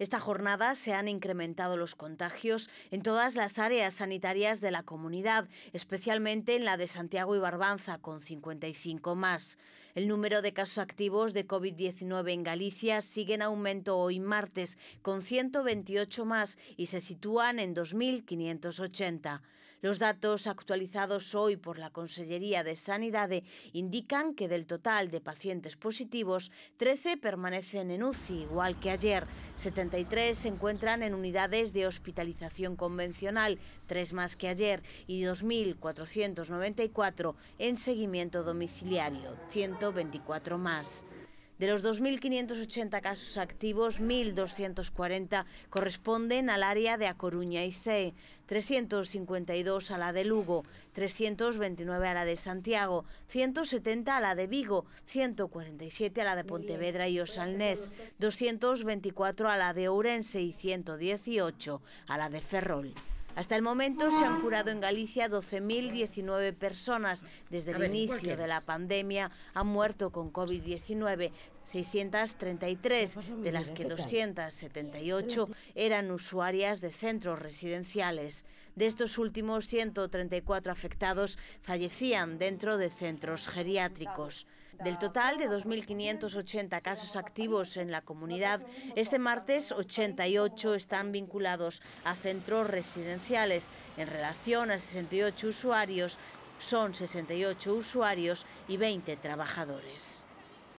Esta jornada se han incrementado los contagios en todas las áreas sanitarias de la comunidad, especialmente en la de Santiago y Barbanza, con 55 más. El número de casos activos de COVID-19 en Galicia sigue en aumento hoy martes, con 128 más y se sitúan en 2.580. Los datos actualizados hoy por la Consellería de Sanidad indican que del total de pacientes positivos, 13 permanecen en UCI, igual que ayer se encuentran en unidades de hospitalización convencional, tres más que ayer, y 2.494 en seguimiento domiciliario, 124 más. De los 2.580 casos activos, 1.240 corresponden al área de A Coruña y C, 352 a la de Lugo, 329 a la de Santiago, 170 a la de Vigo, 147 a la de Pontevedra y Osalnes, 224 a la de Ourense y 118 a la de Ferrol. Hasta el momento se han curado en Galicia 12.019 personas. Desde el inicio de la pandemia han muerto con COVID-19 633, pues de las que 278 eran usuarias de centros residenciales. De estos últimos, 134 afectados fallecían dentro de centros geriátricos. Del total de 2.580 casos activos en la comunidad, este martes 88 están vinculados a centros residenciales. En relación a 68 usuarios, son 68 usuarios y 20 trabajadores.